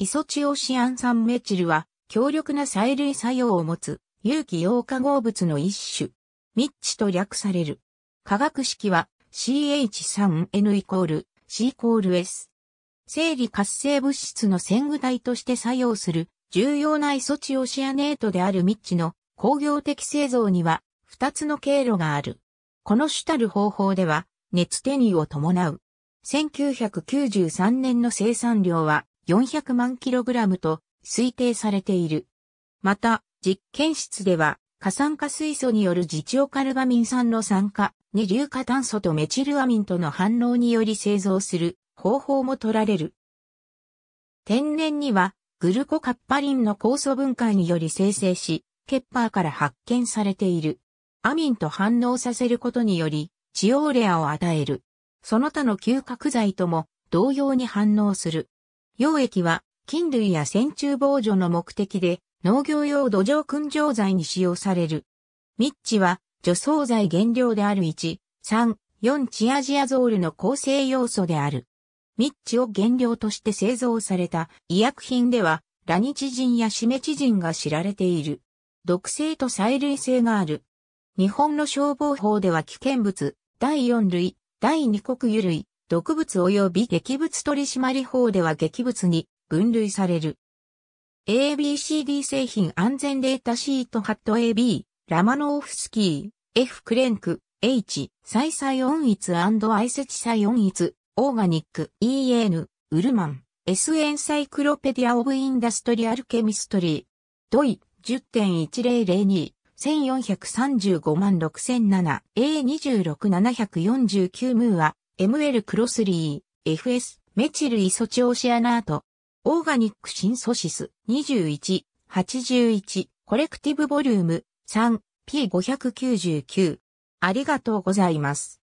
イソチオシアン酸メチルは強力な催涙作用を持つ有機溶化合物の一種。ミッチと略される。化学式は CH3N イコール C イコール S。生理活性物質の先具体として作用する重要なイソチオシアネートであるミッチの工業的製造には2つの経路がある。この主たる方法では熱転移を伴う。1993年の生産量は400万キログラムと推定されている。また、実験室では、過酸化水素による自チオカルバミン酸の酸化、二硫化炭素とメチルアミンとの反応により製造する方法も取られる。天然には、グルコカッパリンの酵素分解により生成し、ケッパーから発見されている。アミンと反応させることにより、チオーレアを与える。その他の嗅覚剤とも同様に反応する。溶液は、菌類や線虫防除の目的で、農業用土壌燻蒸剤に使用される。ミッチは、除草剤原料である1、3、4チアジアゾールの構成要素である。ミッチを原料として製造された医薬品では、ラニチジンやシメチジンが知られている。毒性と催涙性がある。日本の消防法では危険物、第4類、第2国油類、毒物及び劇物取締法では劇物に分類される。ABCD 製品安全データシートハット AB、ラマノーフスキー、F クレンク、H、再イツアイセチサイオンイツ、オーガニック、EN、ウルマン、S エンサイクロペディア・オブ・インダストリアル・ケミストリー、ドイ、10.1002、1435万 6007A26749 ムーア、ML クロスリー、FS、メチルイソチオシアナート、オーガニックシンソシス、21、81、コレクティブボリューム、3、P599。ありがとうございます。